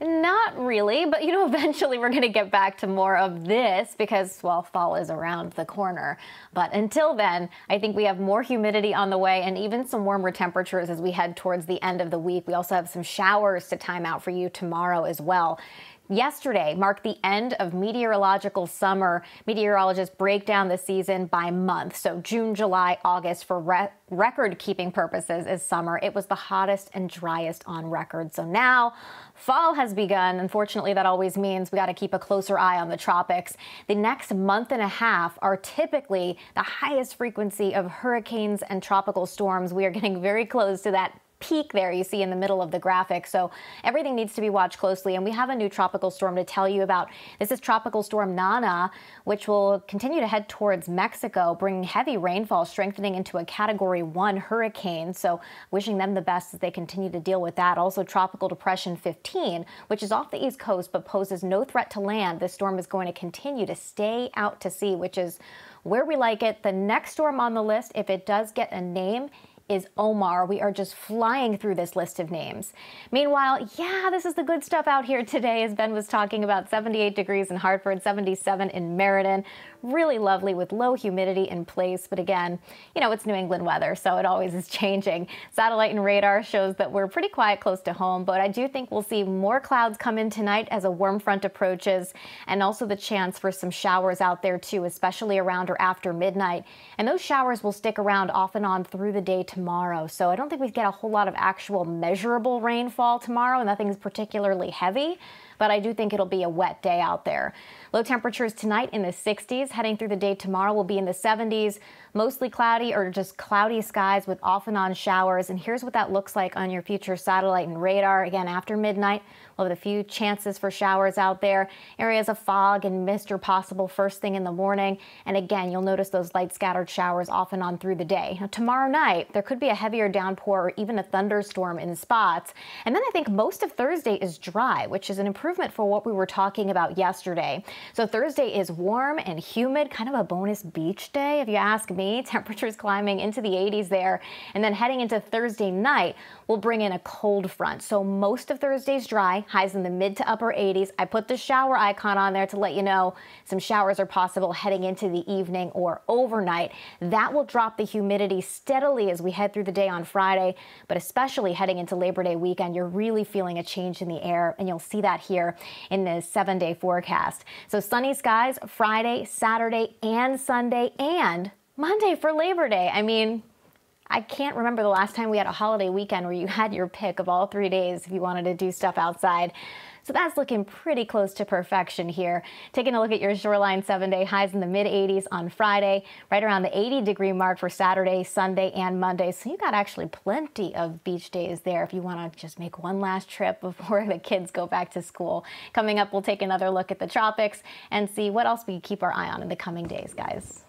Not really, but you know, eventually we're going to get back to more of this because, well, fall is around the corner. But until then, I think we have more humidity on the way and even some warmer temperatures as we head towards the end of the week. We also have some showers to time out for you tomorrow as well. Yesterday marked the end of meteorological summer. Meteorologists break down the season by month. So June, July, August for re record keeping purposes is summer. It was the hottest and driest on record. So now fall has begun. Unfortunately, that always means we got to keep a closer eye on the tropics. The next month and a half are typically the highest frequency of hurricanes and tropical storms. We are getting very close to that peak there you see in the middle of the graphic. So everything needs to be watched closely. And we have a new tropical storm to tell you about. This is Tropical Storm Nana, which will continue to head towards Mexico, bringing heavy rainfall, strengthening into a Category 1 hurricane. So wishing them the best as they continue to deal with that. Also, Tropical Depression 15, which is off the east coast but poses no threat to land. This storm is going to continue to stay out to sea, which is where we like it. The next storm on the list, if it does get a name, is Omar. We are just flying through this list of names. Meanwhile, yeah, this is the good stuff out here today, as Ben was talking about 78 degrees in Hartford, 77 in Meriden. Really lovely with low humidity in place. But again, you know, it's New England weather, so it always is changing. Satellite and radar shows that we're pretty quiet close to home, but I do think we'll see more clouds come in tonight as a warm front approaches and also the chance for some showers out there too, especially around or after midnight. And those showers will stick around off and on through the day tomorrow. So I don't think we get a whole lot of actual measurable rainfall tomorrow. Nothing's particularly heavy but I do think it'll be a wet day out there. Low temperatures tonight in the 60s, heading through the day tomorrow will be in the 70s, mostly cloudy or just cloudy skies with off and on showers. And here's what that looks like on your future satellite and radar. Again, after midnight, we'll have a few chances for showers out there, areas of fog and mist are possible first thing in the morning. And again, you'll notice those light scattered showers off and on through the day. Now, tomorrow night, there could be a heavier downpour or even a thunderstorm in spots. And then I think most of Thursday is dry, which is an improvement improvement for what we were talking about yesterday. So Thursday is warm and humid, kind of a bonus beach day, if you ask me. Temperatures climbing into the 80s there. And then heading into Thursday night, we'll bring in a cold front. So most of Thursday's dry, highs in the mid to upper 80s. I put the shower icon on there to let you know some showers are possible heading into the evening or overnight. That will drop the humidity steadily as we head through the day on Friday, but especially heading into Labor Day weekend, you're really feeling a change in the air, and you'll see that here here in this seven day forecast. So sunny skies Friday, Saturday, and Sunday, and Monday for Labor Day. I mean, I can't remember the last time we had a holiday weekend where you had your pick of all three days if you wanted to do stuff outside. So that's looking pretty close to perfection here. Taking a look at your shoreline seven day highs in the mid 80s on Friday, right around the 80 degree mark for Saturday, Sunday, and Monday. So you got actually plenty of beach days there if you want to just make one last trip before the kids go back to school. Coming up, we'll take another look at the tropics and see what else we keep our eye on in the coming days, guys.